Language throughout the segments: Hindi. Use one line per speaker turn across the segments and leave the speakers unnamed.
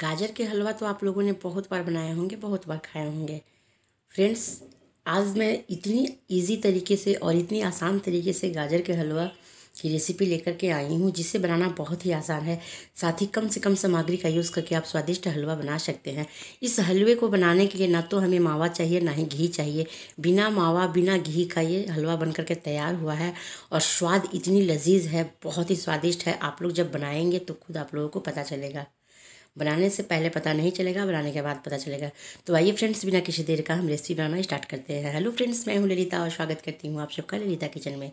गाजर के हलवा तो आप लोगों ने बहुत बार बनाए होंगे बहुत बार खाए होंगे फ्रेंड्स आज मैं इतनी इजी तरीके से और इतनी आसान तरीके से गाजर के हलवा की रेसिपी लेकर के आई हूँ जिसे बनाना बहुत ही आसान है साथ ही कम से कम सामग्री का यूज़ करके आप स्वादिष्ट हलवा बना सकते हैं इस हलवे को बनाने के लिए ना तो हमें मावा चाहिए ना ही घी चाहिए बिना मावा बिना घी का ये हलवा बन करके तैयार हुआ है और स्वाद इतनी लजीज है बहुत ही स्वादिष्ट है आप लोग जब बनाएंगे तो खुद आप लोगों को पता चलेगा बनाने से पहले पता नहीं चलेगा बनाने के बाद पता चलेगा तो आइए फ्रेंड्स बिना किसी देर का हम रेसिपी बनाना स्टार्ट करते हैं हेलो फ्रेंड्स मैं हूँ ललिता और स्वागत करती हूँ आप सबका ललिता किचन में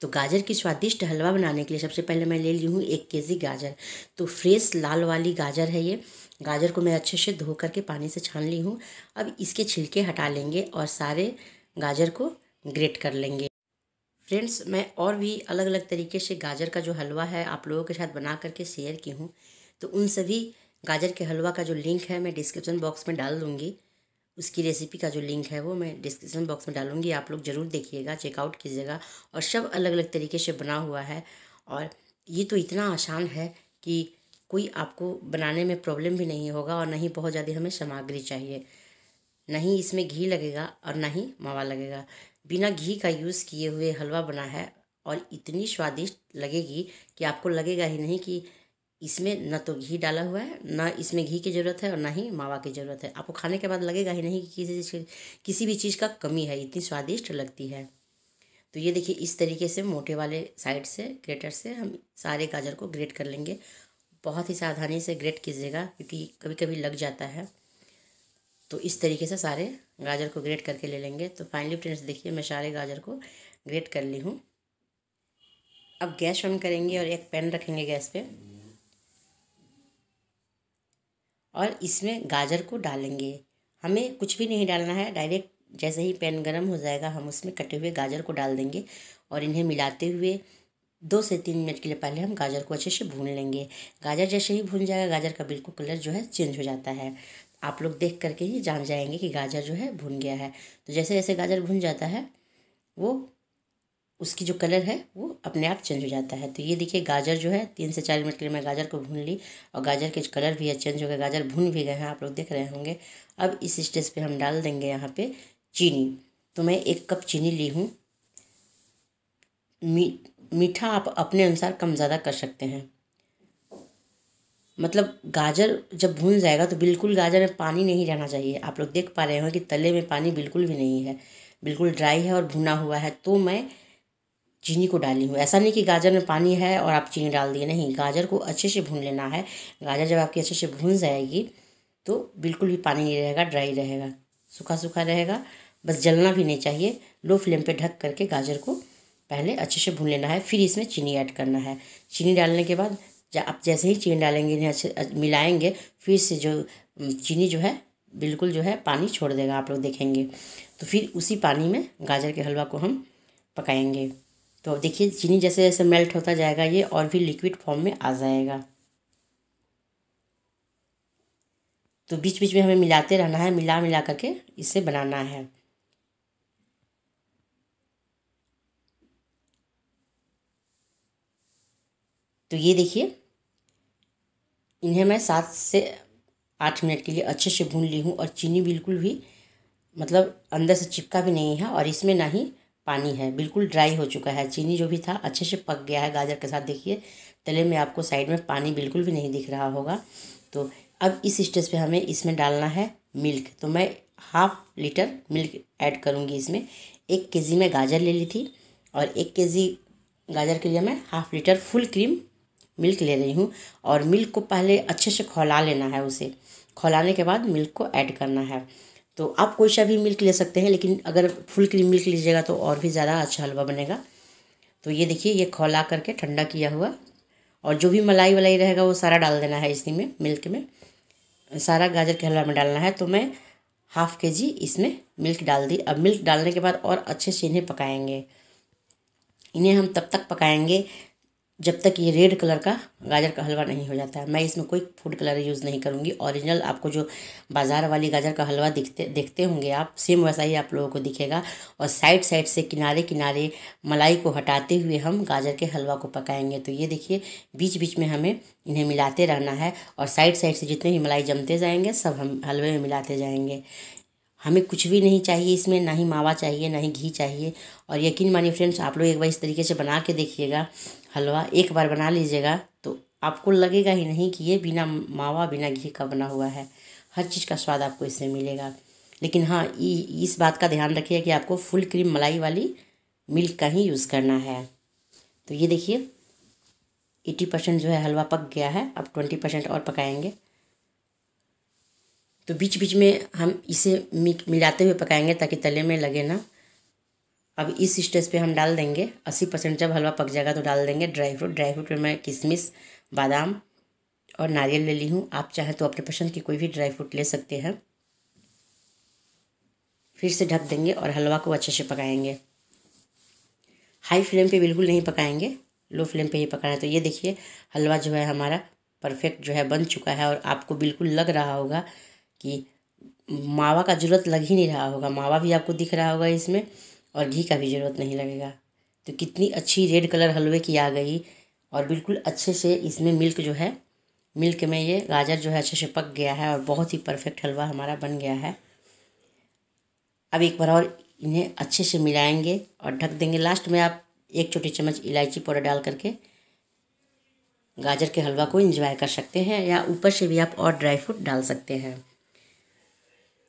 तो गाजर की स्वादिष्ट हलवा बनाने के लिए सबसे पहले मैं ले ली हूँ एक के गाजर तो फ्रेश लाल वाली गाजर है ये गाजर को मैं अच्छे से धो करके पानी से छान ली हूँ अब इसके छिलके हटा लेंगे और सारे गाजर को ग्रेट कर लेंगे फ्रेंड्स मैं और भी अलग अलग तरीके से गाजर का जो हलवा है आप लोगों के साथ बना करके शेयर की हूँ तो उन सभी गाजर के हलवा का जो लिंक है मैं डिस्क्रिप्शन बॉक्स में डाल दूँगी उसकी रेसिपी का जो लिंक है वो मैं डिस्क्रिप्शन बॉक्स में डालूँगी आप लोग ज़रूर देखिएगा चेकआउट कीजिएगा और सब अलग अलग तरीके से बना हुआ है और ये तो इतना आसान है कि कोई आपको बनाने में प्रॉब्लम भी नहीं होगा और ना ही बहुत ज़्यादा हमें सामग्री चाहिए ना ही इसमें घी लगेगा और ना ही मावा लगेगा बिना घी का यूज़ किए हुए हलवा बना है और इतनी स्वादिष्ट लगेगी कि आपको लगेगा ही नहीं कि इसमें ना तो घी डाला हुआ है ना इसमें घी की ज़रूरत है और ना ही मावा की ज़रूरत है आपको खाने के बाद लगेगा ही नहीं कि किसी चीज़ किसी भी चीज़ का कमी है इतनी स्वादिष्ट लगती है तो ये देखिए इस तरीके से मोटे वाले साइड से ग्रेटर से हम सारे गाजर को ग्रेट कर लेंगे बहुत ही सावधानी से ग्रेट कीजिएगा क्योंकि कभी कभी लग जाता है तो इस तरीके से सारे गाजर को ग्रेट करके ले लेंगे तो फाइनली फ्रेंड्स देखिए मैं सारे गाजर को ग्रेट कर ली हूँ अब गैस ऑन करेंगे और एक पैन रखेंगे गैस पे और इसमें गाजर को डालेंगे हमें कुछ भी नहीं डालना है डायरेक्ट जैसे ही पैन गर्म हो जाएगा हम उसमें कटे हुए गाजर को डाल देंगे और इन्हें मिलाते हुए दो से तीन मिनट के लिए पहले हम गाजर को अच्छे से भून लेंगे गाजर जैसे ही भून जाएगा गाजर का बिल्कुल कलर जो है चेंज हो जाता है आप लोग देख करके ही जान जाएंगे कि गाजर जो है भून गया है तो जैसे जैसे गाजर भून जाता है वो उसकी जो कलर है वो अपने आप चेंज हो जाता है तो ये देखिए गाजर जो है तीन से चार मिनट के लिए मैं गाजर को भून ली और गाजर के कलर भी है चेंज हो गया गाजर भून भी गए हैं आप लोग देख रहे होंगे अब इस स्टेज पे हम डाल देंगे यहाँ पे चीनी तो मैं एक कप चीनी ली हूँ मी, मीठा आप अपने अनुसार कम ज़्यादा कर सकते हैं मतलब गाजर जब भून जाएगा तो बिल्कुल गाजर में पानी नहीं रहना चाहिए आप लोग देख पा रहे हो कि तले में पानी बिल्कुल भी नहीं है बिल्कुल ड्राई है और भुना हुआ है तो मैं चीनी को डाली हूँ ऐसा नहीं कि गाजर में पानी है और आप चीनी डाल दिए नहीं गाजर को अच्छे से भून लेना है गाजर जब आपकी अच्छे से भून जाएगी तो बिल्कुल भी पानी नहीं रहेगा ड्राई रहेगा सूखा सूखा रहेगा बस जलना भी नहीं चाहिए लो फ्लेम पे ढक करके गाजर को पहले अच्छे से भून लेना है फिर इसमें चीनी ऐड करना है चीनी डालने के बाद आप जैसे ही चीनी डालेंगे इन्हें अच्छे मिलाएंगे फिर से जो चीनी जो है बिल्कुल जो है पानी छोड़ देगा आप लोग देखेंगे तो फिर उसी पानी में गाजर के हलवा को हम पकाएंगे तो देखिए चीनी जैसे जैसे मेल्ट होता जाएगा ये और भी लिक्विड फॉर्म में आ जाएगा तो बीच बीच में हमें मिलाते रहना है मिला मिला करके इसे बनाना है तो ये देखिए इन्हें मैं सात से आठ मिनट के लिए अच्छे से भून ली हूँ और चीनी बिल्कुल भी मतलब अंदर से चिपका भी नहीं है और इसमें ना ही पानी है बिल्कुल ड्राई हो चुका है चीनी जो भी था अच्छे से पक गया है गाजर के साथ देखिए तले में आपको साइड में पानी बिल्कुल भी नहीं दिख रहा होगा तो अब इस स्टेज पे हमें इसमें डालना है मिल्क तो मैं हाफ लीटर मिल्क ऐड करूँगी इसमें एक के जी में गाजर ले ली थी और एक के जी गाजर के लिए मैं half litre full cream milk ले रही हूँ और मिल्क को पहले अच्छे से खौला लेना है उसे खौलाने के बाद मिल्क को ऐड करना है तो आप कोई सा भी मिल्क ले सकते हैं लेकिन अगर फुल क्रीम मिल्क लीजिएगा तो और भी ज़्यादा अच्छा हलवा बनेगा तो ये देखिए ये खौला करके ठंडा किया हुआ और जो भी मलाई वलाई रहेगा वो सारा डाल देना है इसी में मिल्क में सारा गाजर के हलवा में डालना है तो मैं हाफ़ के जी इसमें मिल्क डाल दी अब मिल्क डालने के बाद और अच्छे से इन्हें पकाएंगे इन्हें हम तब तक पकाएंगे जब तक ये रेड कलर का गाजर का हलवा नहीं हो जाता है मैं इसमें कोई फूड कलर यूज़ नहीं करूँगी ओरिजिनल आपको जो बाज़ार वाली गाजर का हलवा दिखते देखते होंगे आप सेम वैसा ही आप लोगों को दिखेगा और साइड साइड से किनारे किनारे मलाई को हटाते हुए हम गाजर के हलवा को पकाएंगे तो ये देखिए बीच बीच में हमें इन्हें मिलाते रहना है और साइड साइड से जितने भी मलाई जमते जाएंगे सब हम हलवे में मिलाते जाएंगे हमें कुछ भी नहीं चाहिए इसमें ना ही मावा चाहिए ना ही घी चाहिए और यकीन मानिए फ्रेंड्स आप लोग एक बार इस तरीके से बना के देखिएगा हलवा एक बार बना लीजिएगा तो आपको लगेगा ही नहीं कि ये बिना मावा बिना घी का बना हुआ है हर चीज़ का स्वाद आपको इससे मिलेगा लेकिन हाँ इस बात का ध्यान रखिए कि आपको फुल क्रीम मलाई वाली मिल्क का ही यूज़ करना है तो ये देखिए एटी परसेंट जो है हलवा पक गया है अब ट्वेंटी परसेंट और पकाएंगे तो बीच बीच में हम इसे मिलाते हुए पकाएंगे ताकि तले में लगे ना अब इस स्टेज पे हम डाल देंगे अस्सी परसेंट जब हलवा पक जाएगा तो डाल देंगे ड्राई फ्रूट ड्राई फ्रूट में मैं किशमिश बादाम और नारियल ले ली हूँ आप चाहें तो अपने पसंद की कोई भी ड्राई फ्रूट ले सकते हैं फिर से ढक देंगे और हलवा को अच्छे से पकाएंगे हाई फ्लेम पे बिल्कुल नहीं पकाएंगे लो फ्लेम पे ही पकाना है तो ये देखिए हलवा जो है हमारा परफेक्ट जो है बन चुका है और आपको बिल्कुल लग रहा होगा कि मावा का ज़रूरत लग ही नहीं रहा होगा मावा भी आपको दिख रहा होगा इसमें और घी का भी ज़रूरत नहीं लगेगा तो कितनी अच्छी रेड कलर हलवे की आ गई और बिल्कुल अच्छे से इसमें मिल्क जो है मिल्क में ये गाजर जो है अच्छे से पक गया है और बहुत ही परफेक्ट हलवा हमारा बन गया है अब एक बार और इन्हें अच्छे से मिलाएंगे और ढक देंगे लास्ट में आप एक छोटी चम्मच इलायची पाउडर डाल करके गाजर के हलवा को इंजॉय कर सकते हैं या ऊपर से भी आप और ड्राई फ्रूट डाल सकते हैं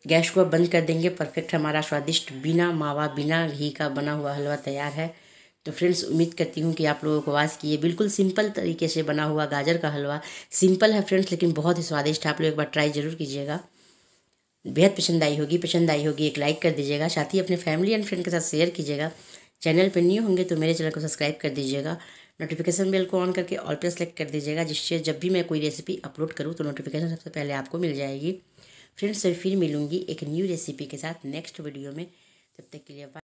गैस को बंद कर देंगे परफेक्ट हमारा स्वादिष्ट बिना मावा बिना घी का बना हुआ हलवा तैयार है तो फ्रेंड्स उम्मीद करती हूँ कि आप लोगों को आवाज़ की ये बिल्कुल सिंपल तरीके से बना हुआ गाजर का हलवा सिंपल है फ्रेंड्स लेकिन बहुत ही स्वादिष्ट है आप लोग एक बार ट्राई ज़रूर कीजिएगा बेहद पसंद आई होगी पसंद आई होगी एक लाइक कर दीजिएगा साथ ही अपने फैमिली एंड फ्रेंड के साथ शेयर कीजिएगा चैनल पर न्यू होंगे तो मेरे चैनल को सब्सक्राइब कर दीजिएगा नोटिफिकेशन बेल को ऑन करके ऑल पर सेलेक्ट कर दीजिएगा जिससे जब भी मैं कोई रेसिपी अपलोड करूँ तो नोटिफिकेशन सबसे पहले आपको मिल जाएगी फ्रेंड्स फिर मिलूंगी एक न्यू रेसिपी के साथ नेक्स्ट वीडियो में तब तक के लिए